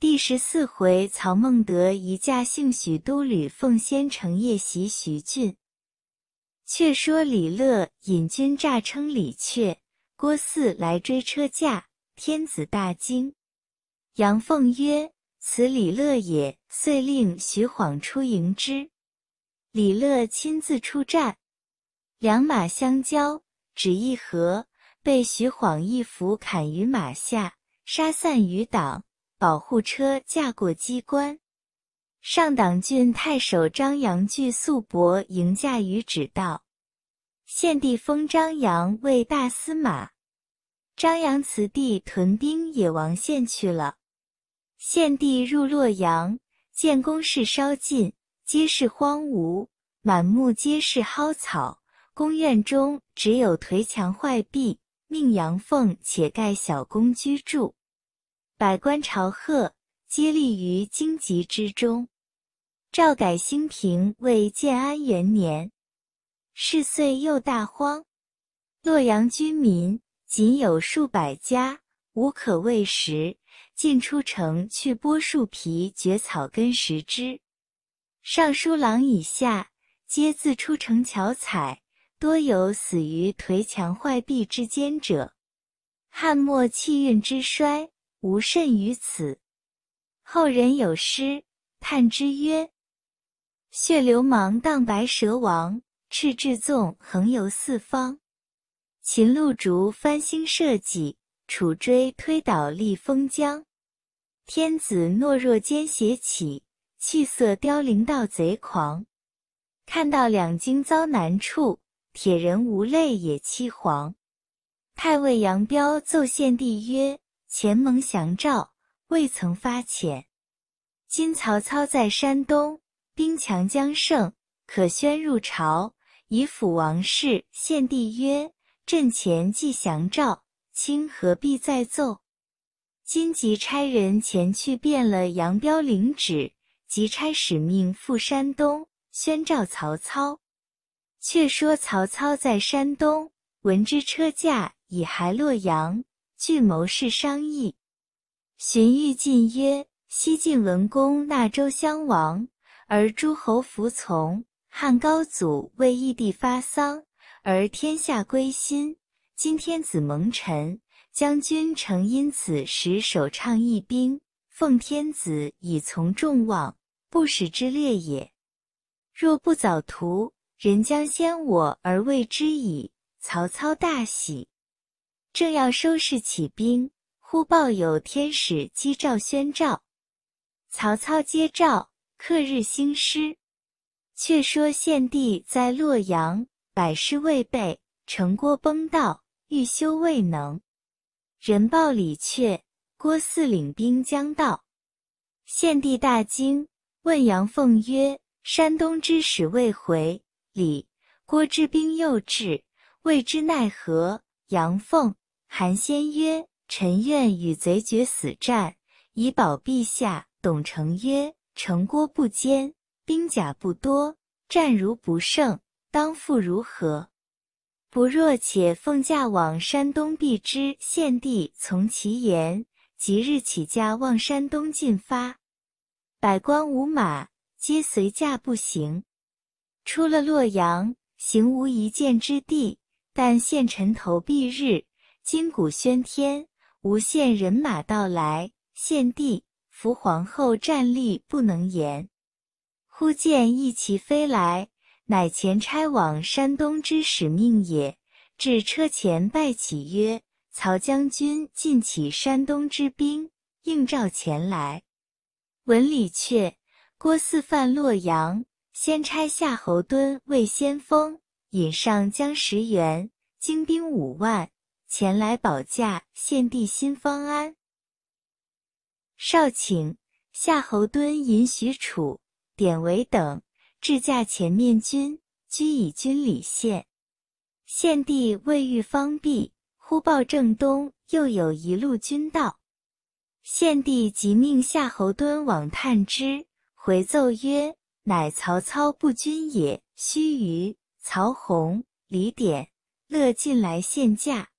第十四回，曹孟德一驾幸许都，吕奉先乘夜袭徐郡。却说李乐引军诈称李榷、郭汜来追车驾，天子大惊。杨奉曰：“此李乐也。”遂令徐晃出迎之。李乐亲自出战，两马相交，只一合，被徐晃一斧砍于马下，杀散余党。保护车驾过机关，上党郡太守张杨拒素伯迎驾于旨道。献帝封张杨为大司马。张杨辞帝，屯兵野王县去了。献帝入洛阳，见宫室烧尽，皆是荒芜，满目皆是蒿草。宫院中只有颓墙坏壁，命杨奉且盖小宫居住。百官朝贺，皆立于荆棘之中。诏改兴平为建安元年。是岁又大荒，洛阳居民仅有数百家，无可喂食，进出城去剥树皮、掘草根食之。尚书郎以下，皆自出城巧采，多有死于颓墙坏壁之间者。汉末气运之衰。无甚于此。后人有诗叹之曰：“血流氓荡白蛇王，赤帜纵横游四方。秦鹿竹翻新社稷，楚锥推倒立封疆。天子懦弱奸邪起，气色凋零盗贼狂。看到两京遭难处，铁人无泪也凄惶。”太尉杨彪奏献帝曰。前蒙降诏，未曾发遣。今曹操在山东，兵强将盛，可宣入朝，以辅王室。献帝曰：“朕前祭降诏，卿何必再奏？”今即差人前去，变了杨彪领旨，即差使命赴山东，宣召曹操。却说曹操在山东，闻之车驾已还洛阳。具谋士商议，荀彧进曰：“西晋文公纳周襄王，而诸侯服从；汉高祖为义帝发丧，而天下归心。今天子蒙尘，将军诚因此时首倡义兵，奉天子以从众望，不使之列也。若不早图，人将先我而为之矣。”曹操大喜。正要收拾起兵，忽报有天使击诏宣召。曹操接诏，刻日兴师。却说献帝在洛阳，百事未备，城郭崩道，欲修未能。人报李榷、郭汜领兵将到，献帝大惊，问杨奉曰：“山东之使未回，李、郭之兵又至，未知奈何？”杨奉、韩先曰：“臣愿与贼决死战，以保陛下。”董承曰：“城郭不坚，兵甲不多，战如不胜，当复如何？不若且奉驾往山东避之。”献帝从其言，即日起驾往山东进发。百官无马，皆随驾步行。出了洛阳，行无一箭之地。但见尘头蔽日，金鼓喧天，无限人马到来。献帝扶皇后站立，不能言。忽见一骑飞来，乃前差往山东之使命也。至车前拜启曰：“曹将军尽起山东之兵，应召前来。”文李却郭汜犯洛阳，先差夏侯惇为先锋，引上将十元、精兵五万前来保驾，献帝新方安。少顷，夏侯惇引许褚、典韦等至驾前面军，居以军礼献。献帝未遇方毕，忽报正东又有一路军到。献帝即命夏侯惇往探之，回奏曰：“乃曹操不军也。”须臾，曹洪、李典。乐进来献驾，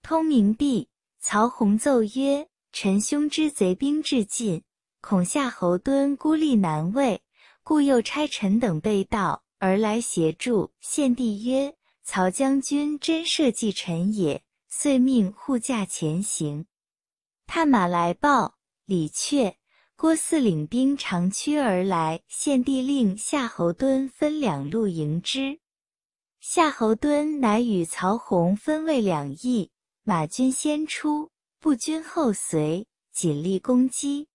通明帝曹洪奏曰：“臣兄之贼兵至近，恐夏侯惇孤立难为，故又差臣等被盗而来协助。”献帝曰：“曹将军真社稷臣也。”遂命护驾前行。探马来报：李榷、郭汜领兵长驱而来。献帝令夏侯惇分两路迎之。夏侯惇乃与曹洪分位两翼，马军先出，步军后随，尽力攻击。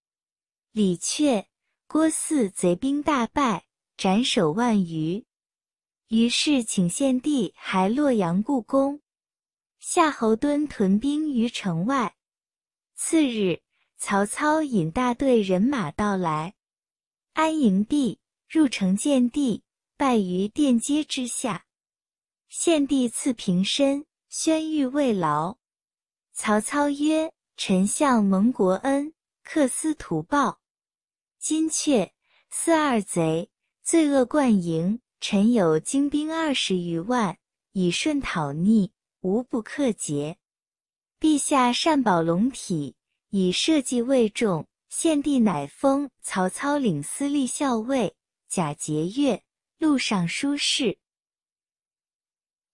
李榷、郭汜贼兵大败，斩首万余。于是请献帝还洛阳故宫。夏侯惇屯兵于城外。次日，曹操引大队人马到来，安营地入城见帝，拜于殿阶之下。献帝赐平身，宣谕慰劳。曹操曰：“臣向蒙国恩，克思图报。今却四二贼，罪恶贯盈。臣有精兵二十余万，以顺讨逆，无不克捷。陛下善保龙体，以社稷为重。”献帝乃封曹操领司隶校尉，假节钺，录尚书事。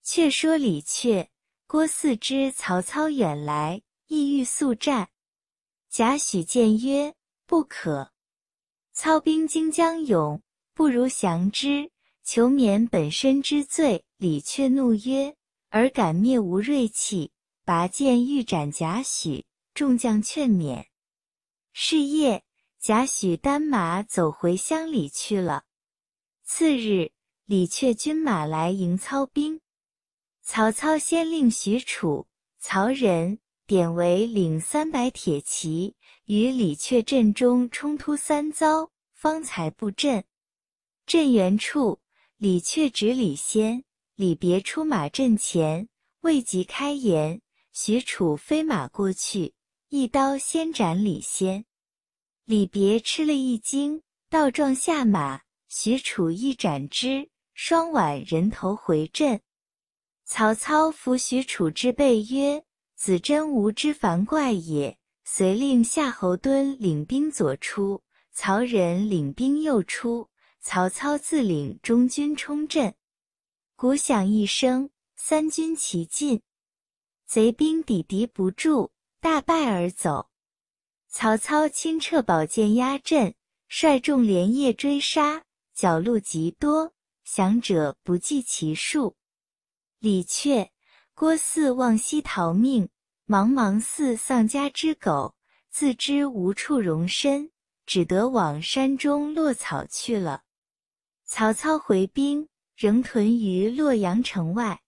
却说李榷、郭汜知曹操远来，意欲速战。贾诩谏曰：“不可，操兵精将勇，不如降之，求免本身之罪。”李榷怒曰：“尔敢灭吾锐气！”拔剑欲斩贾诩，众将劝免。是夜，贾诩单马走回乡里去了。次日，李榷军马来迎操兵。曹操先令许褚、曹仁、典韦领三百铁骑，与李榷阵中冲突三遭，方才布阵。阵源处，李榷指李先、李别出马阵前，未及开言，许褚飞马过去，一刀先斩李先。李别吃了一惊，倒撞下马，许褚一斩之，双挽人头回阵。曹操抚许褚之背曰：“子真吾之凡怪也。”遂令夏侯惇领兵左出，曹仁领兵右出，曹操自领中军冲阵。鼓响一声，三军齐进，贼兵抵敌不住，大败而走。曹操亲撤宝剑压阵，率众连夜追杀，缴戮极多，降者不计其数。李榷，郭汜望西逃命，茫茫似丧家之狗，自知无处容身，只得往山中落草去了。曹操回兵，仍屯于洛阳城外。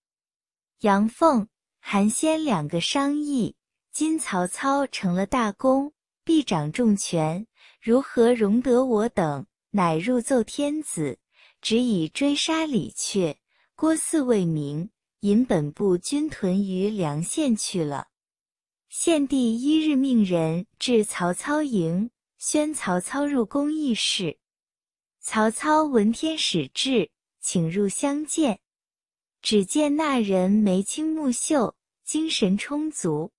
杨奉、韩暹两个商议：今曹操成了大功，必掌重权，如何容得我等？乃入奏天子，只以追杀李榷。郭汜为名。引本部军屯于梁县去了。献帝一日命人至曹操营，宣曹操入宫议事。曹操闻天使至，请入相见。只见那人眉清目秀，精神充足。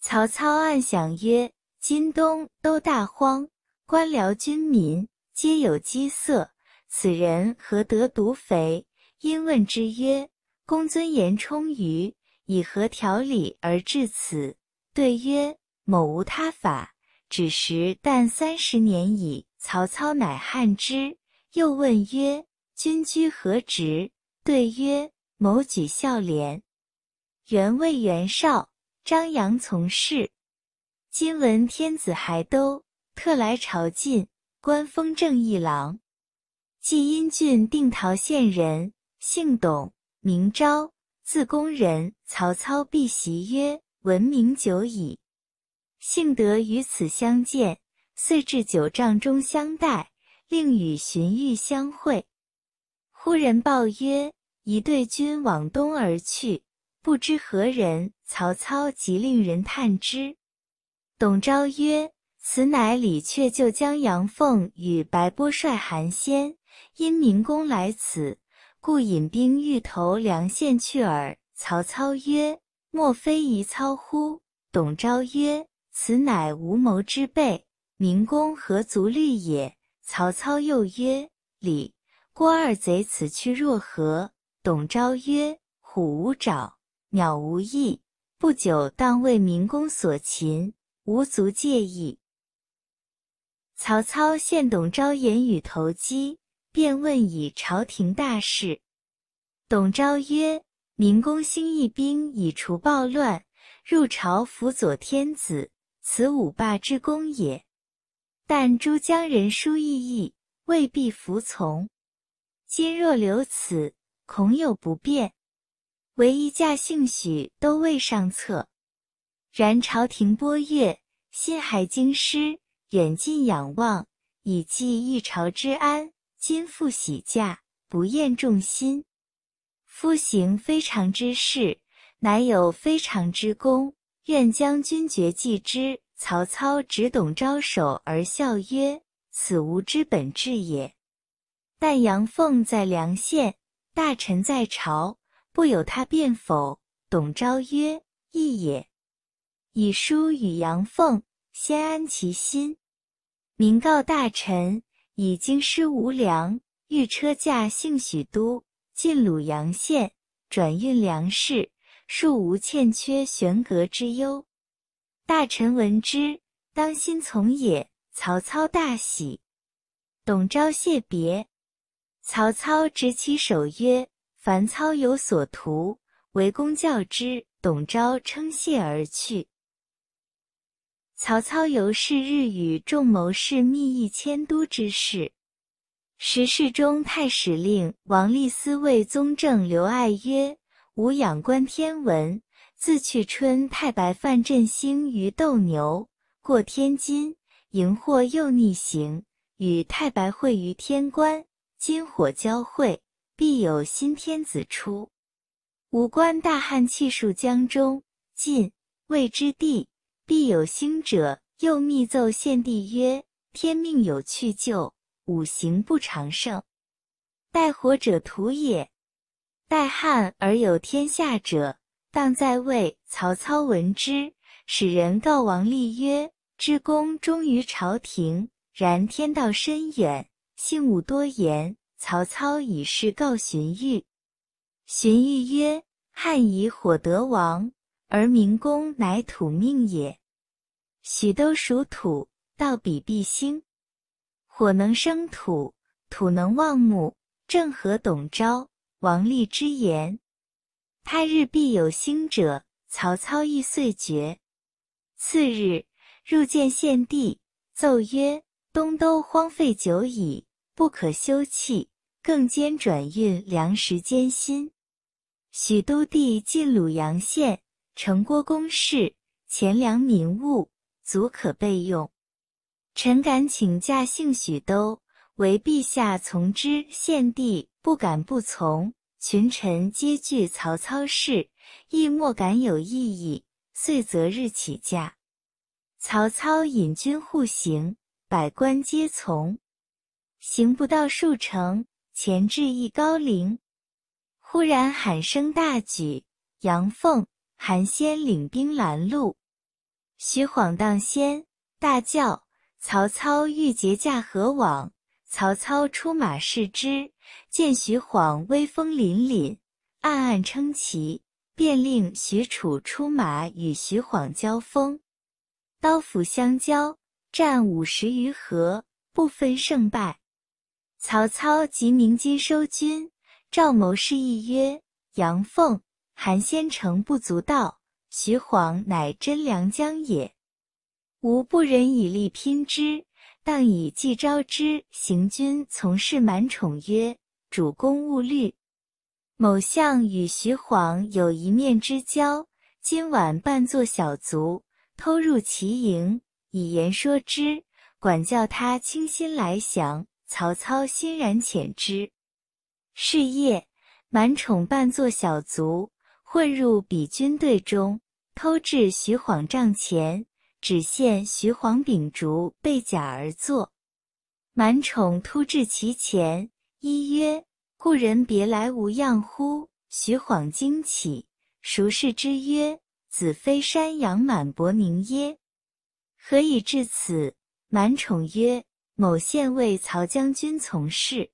曹操暗想曰：“今冬都大荒，官僚军民皆有饥色，此人何得独肥？”因问之曰：公尊严充余以何条理而至此？对曰：某无他法，只时但三十年矣。曹操乃汉之。又问曰：君居何职？对曰：某举孝廉，原为袁绍、张扬从事。今闻天子还都，特来朝觐，官封正义郎。济因郡定陶县人，姓董。明昭，字公仁。曹操辟席曰：“闻名久矣，幸得于此相见，遂至九帐中相待，令与荀彧相会。”忽人报曰：“一队军往东而去，不知何人。”曹操即令人探之。董昭曰：“此乃李榷救江阳奉与白波帅韩暹因明公来此。”故引兵欲投梁县去耳。曹操曰：“莫非疑操乎？”董昭曰：“此乃无谋之辈，明公何足虑也。”曹操又曰：“李、郭二贼此去若何？”董昭曰：“虎无爪，鸟无翼，不久当为明公所擒，无足介意。”曹操见董昭言语投机。便问以朝廷大事，董昭曰：“明公兴义兵以除暴乱，入朝辅佐天子，此五霸之功也。但诸将人殊异议，未必服从。今若留此，恐有不便。唯一驾兴许都未上策。然朝廷拨阅，心海京师，远近仰望，以寄一朝之安。”今复喜嫁，不厌众心。夫行非常之事，乃有非常之功。愿将军决计之。曹操只懂招手而笑曰：“此吾之本志也。”但杨奉在梁县，大臣在朝，不有他辩否？董昭曰：“义也。”以书与杨奉，先安其心。明告大臣。以京师无粮，欲车驾幸许都，进鲁阳县转运粮食，庶无欠缺悬阁之忧。大臣闻之，当心从也。曹操大喜，董昭谢别。曹操执其手曰：“凡操有所图，唯公教之。”董昭称谢而去。曹操尤是日与众谋士密议迁都之事。时侍中太史令王立思为宗正刘爱曰：“吾仰观天文，自去春太白泛振兴于斗牛，过天津，荧惑又逆行，与太白会于天关，金火交汇，必有新天子出。吾观大汉气数将终，晋魏之地。”必有兴者。又密奏献帝曰：“天命有去就，五行不长盛。待火者土也。待汉而有天下者，当在位。”曹操闻之，使人告王立曰：“之功忠于朝廷，然天道深远，信勿多言。”曹操以示告荀彧。荀彧曰：“汉以火得王。”而民工乃土命也。许都属土，到彼必兴。火能生土，土能旺木，正合董昭、王立之言。他日必有兴者。曹操亦遂决。次日入见献帝，奏曰：“东都荒废久矣，不可休弃。更兼转运粮食艰辛。”许都地近鲁阳县。城郭宫室，钱粮民物，足可备用。臣敢请假兴许都，唯陛下从之。献帝不敢不从。群臣皆惧曹操事，亦莫敢有异议。遂择日起驾。曹操引军护行，百官皆从。行不到数程，前至一高陵，忽然喊声大举，扬凤。韩先领兵拦路，徐晃当先，大叫：“曹操欲劫驾何往？”曹操出马视之，见徐晃威风凛凛，暗暗称奇，便令许褚出马与徐晃交锋，刀斧相交，战五十余合，不分胜败。曹操即鸣金收军，赵谋士议曰：“杨奉。”韩先诚不足道，徐晃乃真良将也。吾不仁以力拼之，当以计招之。行军从事满宠曰：“主公勿虑，某相与徐晃有一面之交，今晚扮作小卒，偷入其营，以言说之，管教他倾心来降。曹操欣然遣之。是夜，满宠扮作小卒。”混入彼军队中，偷至徐晃帐前，只见徐晃秉烛被甲而坐。满宠突至其前，一曰：“故人别来无恙乎？”徐晃惊起，熟视之曰：“子非山阳满伯宁耶？何以至此？”满宠曰：“某现为曹将军从事，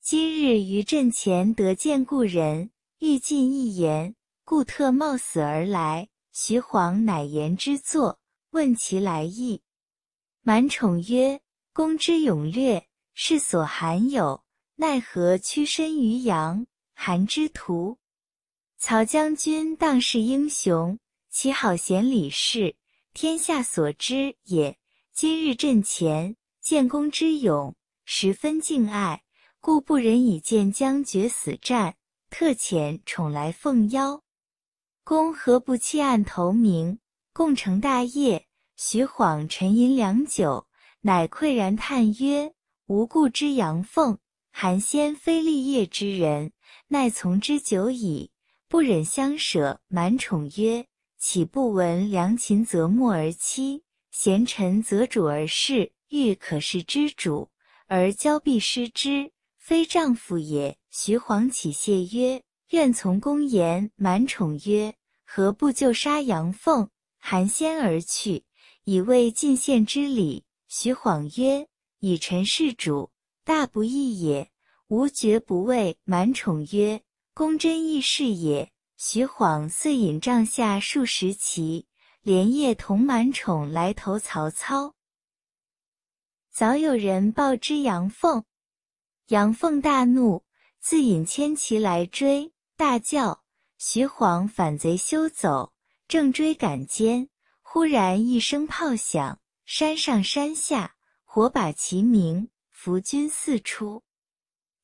今日于阵前得见故人。”欲尽一言，故特冒死而来。徐晃乃言之作，问其来意。满宠曰：“公之勇略，世所罕有，奈何屈身于阳？韩之徒？曹将军当是英雄，其好贤礼士，天下所知也。今日阵前见公之勇，十分敬爱，故不忍以见将决死战。”特遣宠来奉邀，公何不弃暗投明，共成大业？徐晃沉吟良久，乃喟然叹曰：“无故之阳奉韩先非立业之人，奈从之久矣，不忍相舍。”满宠曰：“岂不闻良禽择木而栖，贤臣择主而事？欲可是之主，而交臂失之，非丈夫也。”徐晃起谢曰：“愿从公言。”满宠曰：“何不就杀杨奉、含仙而去，以慰进献之礼？”徐晃曰：“以臣事主，大不义也。吾绝不为。”满宠曰：“公真义士也。”徐晃遂引帐下数十骑，连夜同满宠来投曹操。早有人报之杨奉，杨奉大怒。自引千骑来追，大叫：“徐晃反贼，休走！”正追赶间，忽然一声炮响，山上山下火把齐鸣，伏军四出。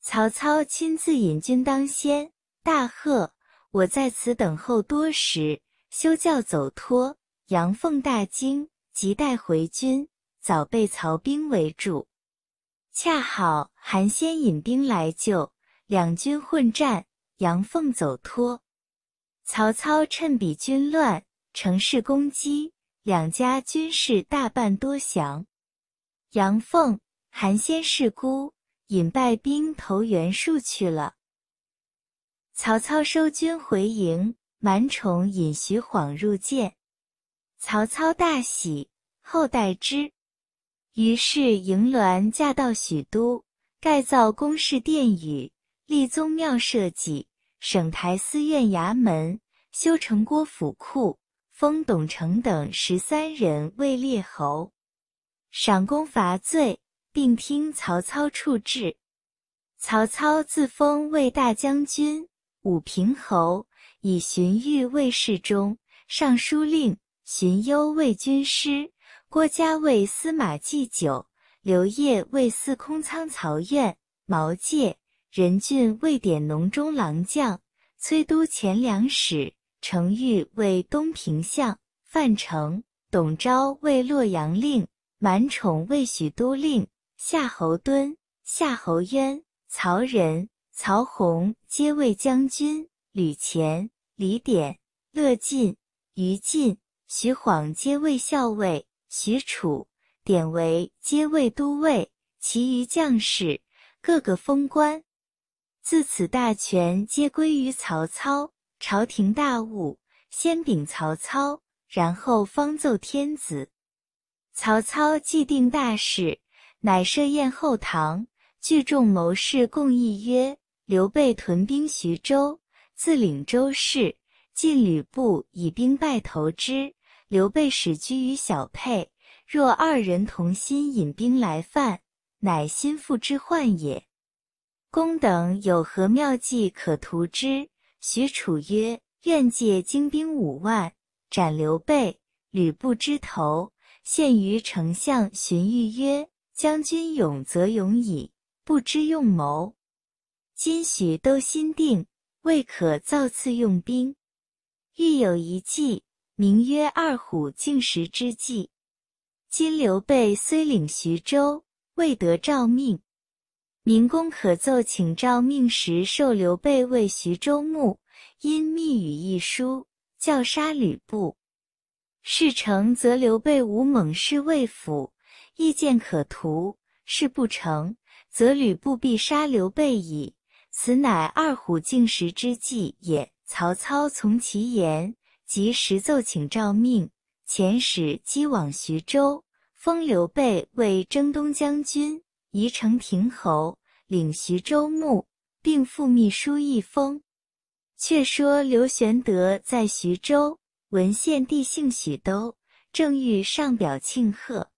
曹操亲自引军当先，大喝：“我在此等候多时，休教走脱！”杨奉大惊，急带回军，早被曹兵围住。恰好韩先引兵来救。两军混战，杨凤走脱。曹操趁彼军乱，乘势攻击，两家军士大半多降。杨凤、韩先士孤，引败兵投袁术去了。曹操收军回营，满宠引徐晃入见。曹操大喜，后待之。于是迎鸾驾到许都，盖造宫室殿宇。立宗庙，设稷、省台司院衙门，修成郭府库，封董承等十三人为列侯，赏功罚罪，并听曹操处置。曹操自封为大将军、武平侯，以荀彧为侍中、尚书令，荀攸为军师，郭嘉为司马祭酒，刘烨为司空仓曹院、毛玠。任俊为典农中郎将，崔都前两使，程昱为东平相，范成、董昭为洛阳令，满宠为许都令，夏侯惇、夏侯渊、曹仁、曹洪皆为将军，吕虔、李典、乐进、于禁、徐晃皆为校尉，许褚、典韦皆为都尉，其余将士各个封官。自此，大权皆归于曹操。朝廷大悟，先禀曹操，然后方奏天子。曹操既定大事，乃设宴后堂，聚众谋士共议曰：“刘备屯兵徐州，自领州市，晋吕布以兵败投之，刘备使居于小沛。若二人同心，引兵来犯，乃心腹之患也。”公等有何妙计可图之？许褚曰：“愿借精兵五万，斩刘备、吕布之头。”献于丞相荀彧曰：“将军勇则勇矣，不知用谋。今许都心定，未可造次用兵。欲有一计，名曰二虎竞食之计。今刘备虽领徐州，未得诏命。”明公可奏请诏命时，授刘备为徐州牧。因密语一书，教杀吕布。事成，则刘备无猛士为辅，意见可图；事不成，则吕布必杀刘备矣。此乃二虎竞食之计也。曹操从其言，即时奏请诏命，遣使击往徐州，封刘备为征东将军。宜城亭侯，领徐州牧，并附秘书一封。却说刘玄德在徐州闻献帝姓许都，正欲上表庆贺，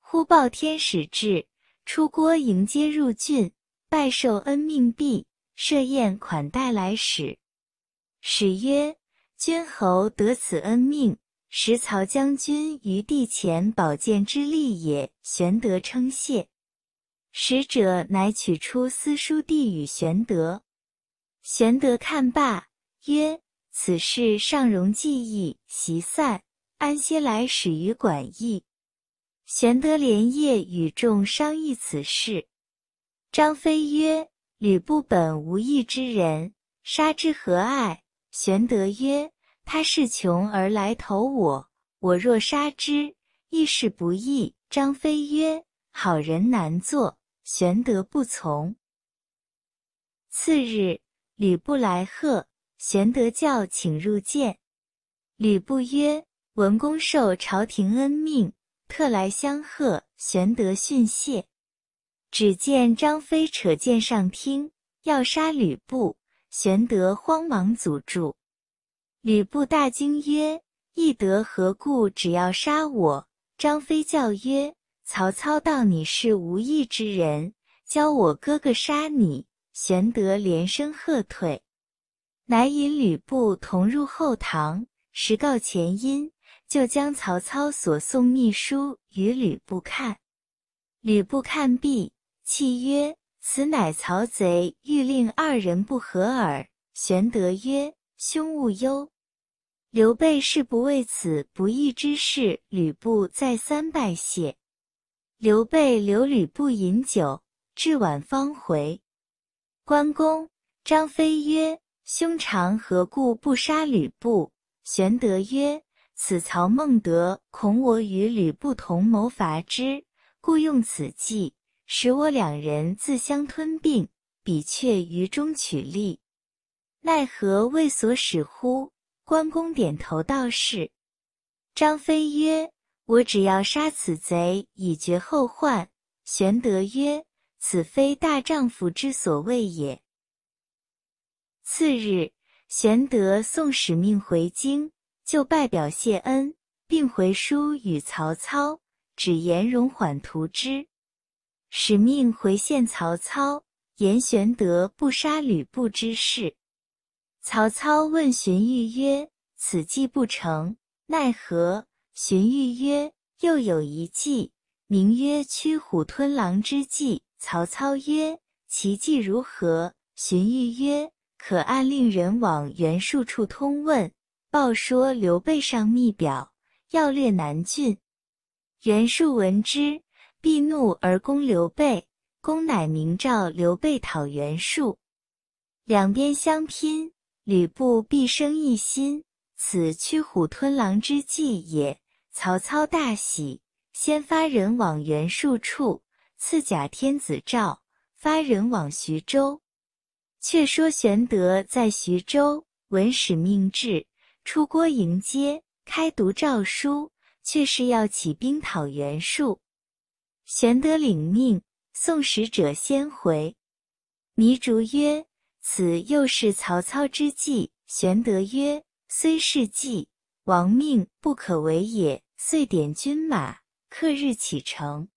忽报天使至，出郭迎接入郡，拜受恩命毕，设宴款待来使。使曰：“君侯得此恩命，实曹将军于帝前保荐之力也。”玄德称谢。使者乃取出私书，递与玄德。玄德看罢，曰：“此事尚容计议，席散安歇，来始于馆驿。”玄德连夜与众商议此事。张飞曰：“吕布本无义之人，杀之何爱？”玄德曰：“他是穷而来投我，我若杀之，亦是不义。”张飞曰：“好人难做。”玄德不从。次日，吕布来贺，玄德叫请入见。吕布曰：“文公受朝廷恩命，特来相贺。”玄德训谢。只见张飞扯剑上厅，要杀吕布。玄德慌忙阻住。吕布大惊曰：“翼德何故只要杀我？”张飞叫曰：曹操道：“你是无义之人，教我哥哥杀你。”玄德连声喝退，乃引吕布同入后堂，实告前因，就将曹操所送秘书与吕布看。吕布看毕，气曰：“此乃曹贼欲令二人不和耳。”玄德曰：“兄勿忧，刘备誓不为此不义之事。”吕布再三拜谢。刘备留吕布饮酒，至晚方回。关公、张飞曰：“兄长何故不杀吕布？”玄德曰：“此曹孟德恐我与吕布同谋伐之，故用此计，使我两人自相吞并，彼却于中取利。奈何未所使乎？”关公点头道：“是。”张飞曰：我只要杀此贼，以绝后患。玄德曰：“此非大丈夫之所谓也。”次日，玄德送使命回京，就拜表谢恩，并回书与曹操，只言容缓图之。使命回献曹操，言玄德不杀吕布之事。曹操问荀彧曰：“此计不成，奈何？”荀彧曰：“又有一计，名曰驱虎吞狼之计。”曹操曰：“其计如何？”荀彧曰：“可暗令人往袁术处通问，报说刘备上密表，要略南郡。袁术闻之，必怒而攻刘备。公乃明召刘备讨袁术，两边相拼。吕布必生异心，此驱虎吞狼之计也。”曹操大喜，先发人往袁术处赐假天子诏，发人往徐州。却说玄德在徐州闻使命至，出郭迎接，开读诏书，却是要起兵讨袁术。玄德领命，送使者先回。糜竺曰：“此又是曹操之计。”玄德曰：“虽是计，王命不可违也。”遂点军马，刻日启程。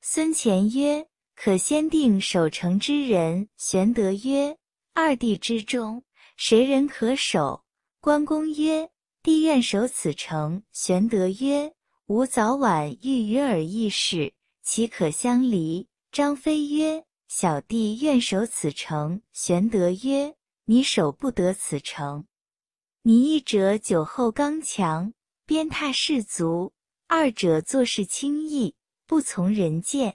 孙乾曰：“可先定守城之人。”玄德曰：“二弟之中，谁人可守？”关公曰：“弟愿守此城。”玄德曰：“吾早晚欲与尔议事，岂可相离？”张飞曰：“小弟愿守此城。”玄德曰：“你守不得此城，你一者酒后刚强。”鞭挞士卒，二者做事轻易，不从人见。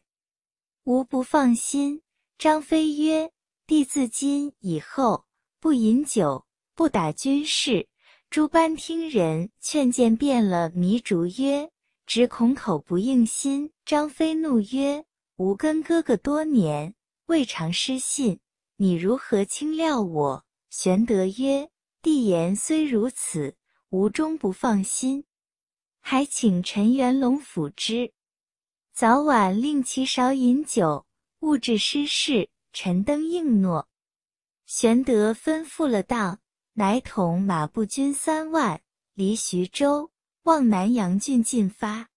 吾不放心。张飞曰：“弟自今以后，不饮酒，不打军士。”诸班听人劝谏，变了迷主曰：“只恐口不应心。张飞怒曰：“吾跟哥哥多年，未尝失信，你如何轻料我？”玄德曰：“弟言虽如此。”吴中不放心，还请陈元龙辅之。早晚令其少饮酒，勿致失事。陈登应诺。玄德吩咐了当，乃统马步军三万，离徐州，望南阳郡进发。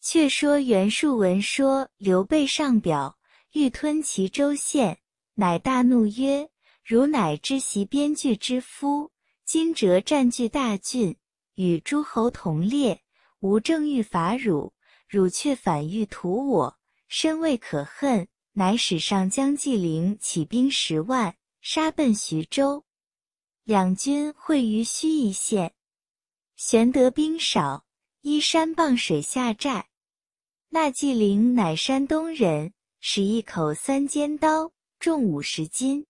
却说袁术闻说刘备上表，欲吞其州县，乃大怒曰：“汝乃知袭边郡之夫！”今哲占据大郡，与诸侯同列。吾正欲伐汝，汝却反欲屠我，身未可恨，乃使上将纪灵起兵十万，杀奔徐州。两军会于盱眙县。玄德兵少，依山傍水下寨。那纪灵乃山东人，使一口三尖刀，重五十斤。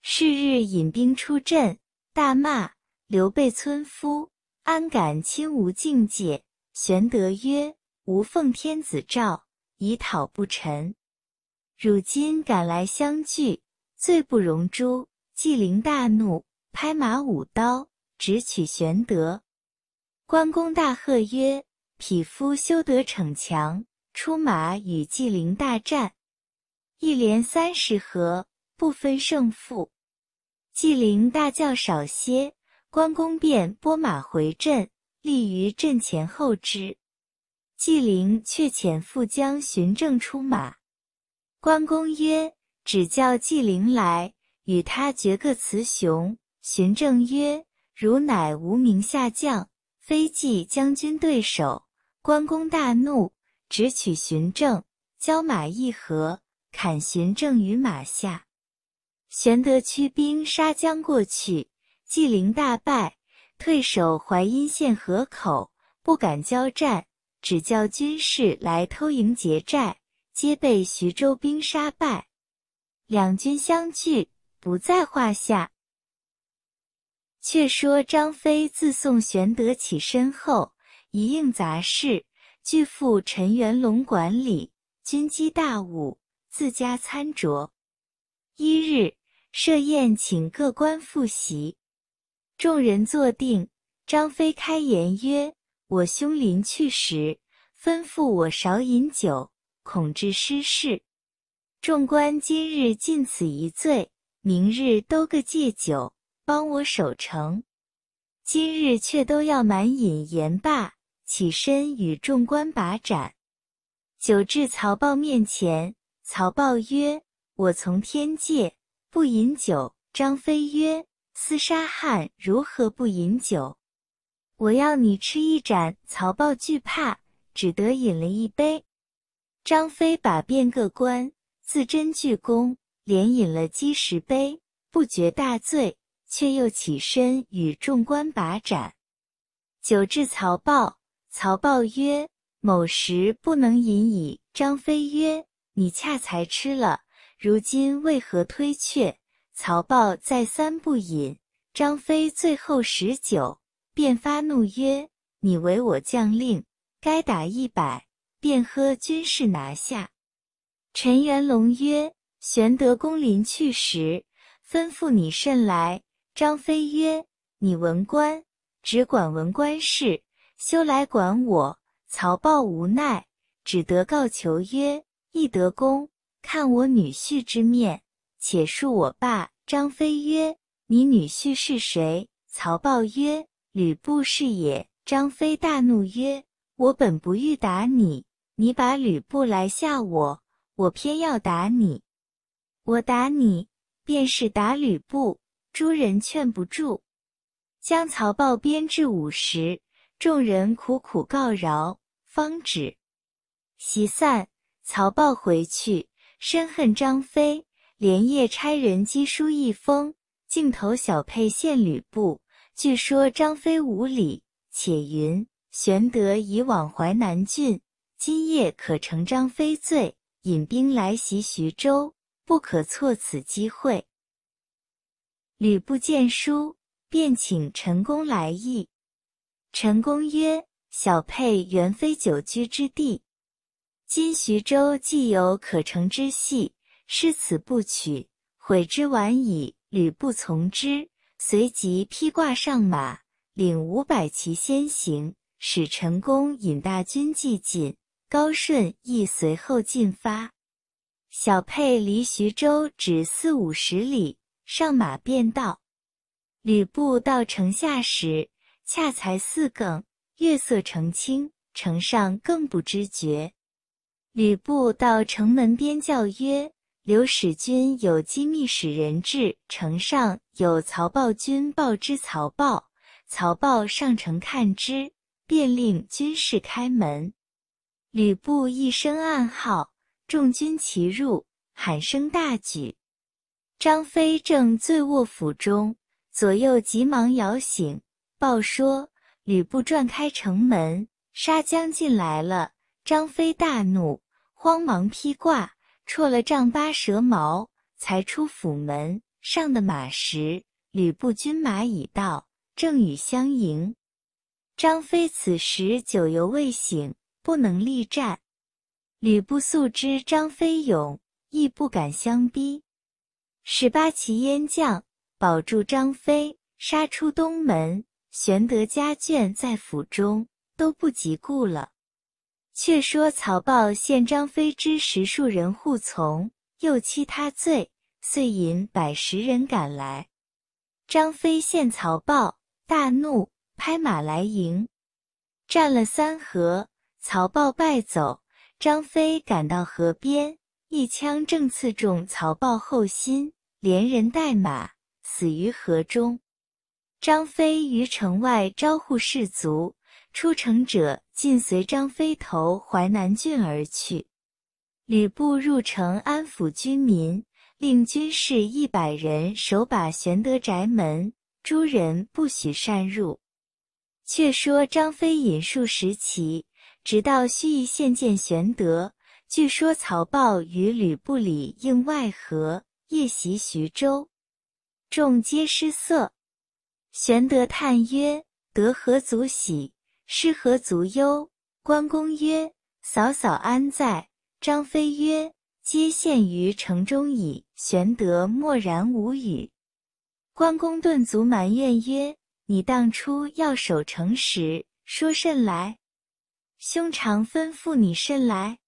是日引兵出阵。大骂刘备村夫，安敢侵吾境界！玄德曰：“吾奉天子诏，以讨不臣，汝今赶来相聚，罪不容诛。”纪灵大怒，拍马舞刀，直取玄德。关公大喝曰：“匹夫休得逞强！”出马与纪灵大战，一连三十合，不分胜负。纪灵大叫：“少些！”关公便拨马回阵，立于阵前后之。纪灵却遣副将荀正出马。关公曰：“只叫纪灵来，与他决个雌雄。”荀正曰：“汝乃无名下将，非纪将军对手。”关公大怒，直取荀正，交马一合，砍荀正于马下。玄德驱兵杀将过去，纪灵大败，退守淮阴县河口，不敢交战，只叫军士来偷营劫寨，皆被徐州兵杀败。两军相聚，不在话下。却说张飞自送玄德起身后，一应杂事俱赴陈元龙管理，军机大武，自家参酌。一日。设宴请各官赴席，众人坐定，张飞开言曰：“我兄临去时，吩咐我少饮酒，恐致失事。众官今日尽此一醉，明日都各戒酒，帮我守城。今日却都要满饮。”言罢，起身与众官把盏，酒至曹豹面前，曹豹曰：“我从天界。”不饮酒。张飞曰：“厮杀汉如何不饮酒？我要你吃一盏。”曹豹惧怕，只得饮了一杯。张飞把变个官，自斟巨觥，连饮了几十杯，不觉大醉，却又起身与众官把盏。酒至曹豹，曹豹曰：“某时不能饮矣。”张飞曰：“你恰才吃了。”如今为何推却？曹豹再三不饮，张飞最后使酒，便发怒曰：“你为我将令，该打一百，便喝军士拿下。”陈元龙曰：“玄德公临去时，吩咐你甚来？”张飞曰：“你文官，只管文官事，休来管我。”曹豹无奈，只得告求曰：“翼德公。”看我女婿之面，且恕我爸。”张飞曰：“你女婿是谁？”曹豹曰：“吕布是也。”张飞大怒曰：“我本不欲打你，你把吕布来吓我，我偏要打你。我打你，便是打吕布。”诸人劝不住，将曹豹鞭至五十，众人苦苦告饶，方止。席散，曹豹回去。深恨张飞，连夜差人赍书一封，镜投小沛献吕布。据说张飞无礼，且云：玄德已往淮南郡，今夜可乘张飞醉，引兵来袭徐州，不可错此机会。吕布见书，便请陈宫来意。陈宫曰：“小沛原非久居之地。”今徐州既有可乘之隙，失此不取，悔之晚矣。吕布从之，随即披挂上马，领五百骑先行，使陈宫引大军既进。高顺亦随后进发。小沛离徐州只四五十里，上马便到。吕布到城下时，恰才四更，月色澄清，城上更不知觉。吕布到城门边叫曰：“刘使君有机密使人至城上，有曹豹军报之。曹豹，曹豹上城看之，便令军士开门。吕布一声暗号，众军齐入，喊声大举。张飞正醉卧府中，左右急忙摇醒，报说吕布撞开城门，沙将进来了。张飞大怒。”慌忙披挂，挫了丈八蛇矛，才出府门。上的马时，吕布军马已到，正与相迎。张飞此时酒犹未醒，不能力战。吕布素知张飞勇，亦不敢相逼。十八骑燕将保住张飞，杀出东门。玄德家眷在府中，都不及顾了。却说曹豹献张飞之十数人护从，又欺他醉，遂引百十人赶来。张飞见曹豹，大怒，拍马来迎，战了三合，曹豹败走。张飞赶到河边，一枪正刺中曹豹后心，连人带马死于河中。张飞于城外招呼士卒。出城者尽随张飞投淮南郡而去。吕布入城安抚军民，令军士一百人守把玄德宅门，诸人不许擅入。却说张飞引数十骑，直到盱眙县见玄德，据说曹豹与吕布里应外合，夜袭徐州，众皆失色。玄德叹曰：“得何足喜？”是何足忧？关公曰：“嫂嫂安在？”张飞曰：“皆陷于城中矣。”玄德默然无语。关公顿足埋怨曰：“你当初要守城时，说甚来？兄长吩咐你甚来？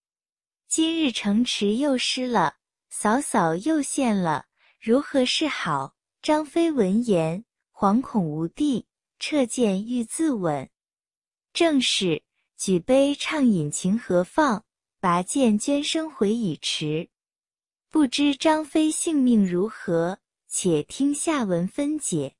今日城池又失了，嫂嫂又陷了，如何是好？”张飞闻言，惶恐无地，撤剑欲自刎。正是举杯畅饮情何放，拔剑捐身回已迟。不知张飞性命如何，且听下文分解。